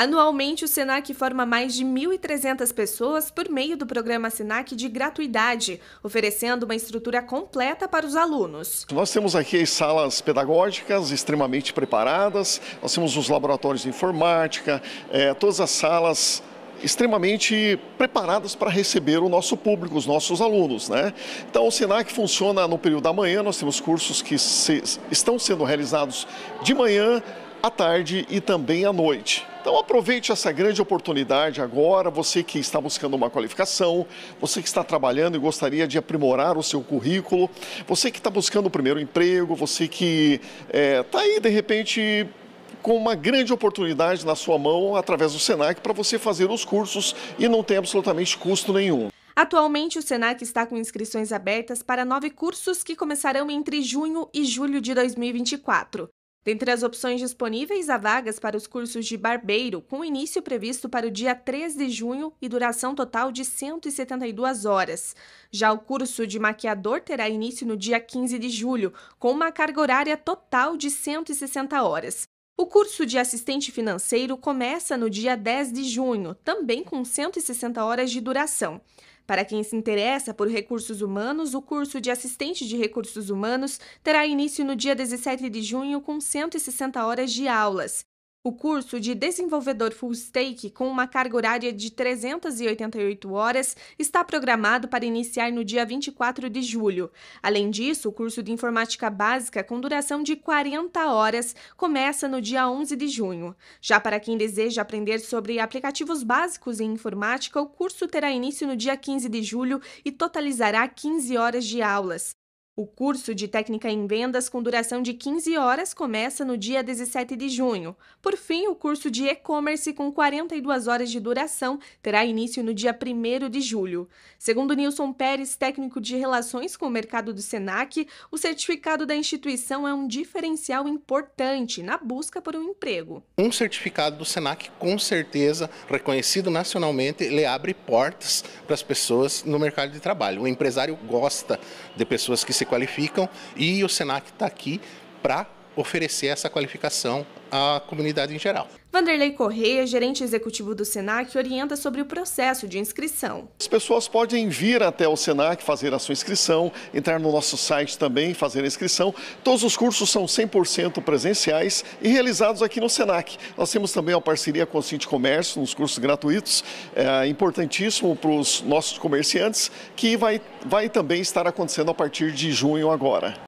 Anualmente, o SENAC forma mais de 1.300 pessoas por meio do programa SENAC de gratuidade, oferecendo uma estrutura completa para os alunos. Nós temos aqui as salas pedagógicas extremamente preparadas, nós temos os laboratórios de informática, é, todas as salas extremamente preparadas para receber o nosso público, os nossos alunos. Né? Então, o SENAC funciona no período da manhã, nós temos cursos que se, estão sendo realizados de manhã, à tarde e também à noite. Então aproveite essa grande oportunidade agora, você que está buscando uma qualificação, você que está trabalhando e gostaria de aprimorar o seu currículo, você que está buscando o primeiro emprego, você que está é, tá aí de repente com uma grande oportunidade na sua mão através do Senac para você fazer os cursos e não tem absolutamente custo nenhum. Atualmente, o SENAC está com inscrições abertas para nove cursos que começarão entre junho e julho de 2024. Dentre as opções disponíveis, há vagas para os cursos de barbeiro, com início previsto para o dia 3 de junho e duração total de 172 horas. Já o curso de maquiador terá início no dia 15 de julho, com uma carga horária total de 160 horas. O curso de assistente financeiro começa no dia 10 de junho, também com 160 horas de duração. Para quem se interessa por recursos humanos, o curso de assistente de recursos humanos terá início no dia 17 de junho com 160 horas de aulas. O curso de desenvolvedor full stake com uma carga horária de 388 horas está programado para iniciar no dia 24 de julho. Além disso, o curso de informática básica com duração de 40 horas começa no dia 11 de junho. Já para quem deseja aprender sobre aplicativos básicos em informática, o curso terá início no dia 15 de julho e totalizará 15 horas de aulas. O curso de técnica em vendas com duração de 15 horas começa no dia 17 de junho. Por fim, o curso de e-commerce com 42 horas de duração terá início no dia 1 de julho. Segundo Nilson Pérez, técnico de relações com o mercado do SENAC, o certificado da instituição é um diferencial importante na busca por um emprego. Um certificado do SENAC, com certeza, reconhecido nacionalmente, ele abre portas para as pessoas no mercado de trabalho. O empresário gosta de pessoas que se qualificam e o SENAC está aqui para oferecer essa qualificação à comunidade em geral. Vanderlei Correia, gerente executivo do SENAC, orienta sobre o processo de inscrição. As pessoas podem vir até o SENAC fazer a sua inscrição, entrar no nosso site também fazer a inscrição. Todos os cursos são 100% presenciais e realizados aqui no SENAC. Nós temos também uma parceria com o Cinte Comércio, nos cursos gratuitos, é importantíssimo para os nossos comerciantes, que vai, vai também estar acontecendo a partir de junho agora.